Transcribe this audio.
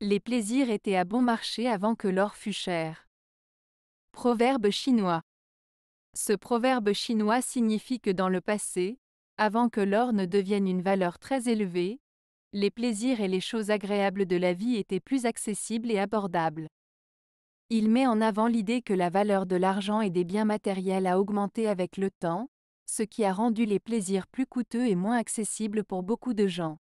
Les plaisirs étaient à bon marché avant que l'or fût cher. Proverbe chinois. Ce proverbe chinois signifie que dans le passé, avant que l'or ne devienne une valeur très élevée, les plaisirs et les choses agréables de la vie étaient plus accessibles et abordables. Il met en avant l'idée que la valeur de l'argent et des biens matériels a augmenté avec le temps, ce qui a rendu les plaisirs plus coûteux et moins accessibles pour beaucoup de gens.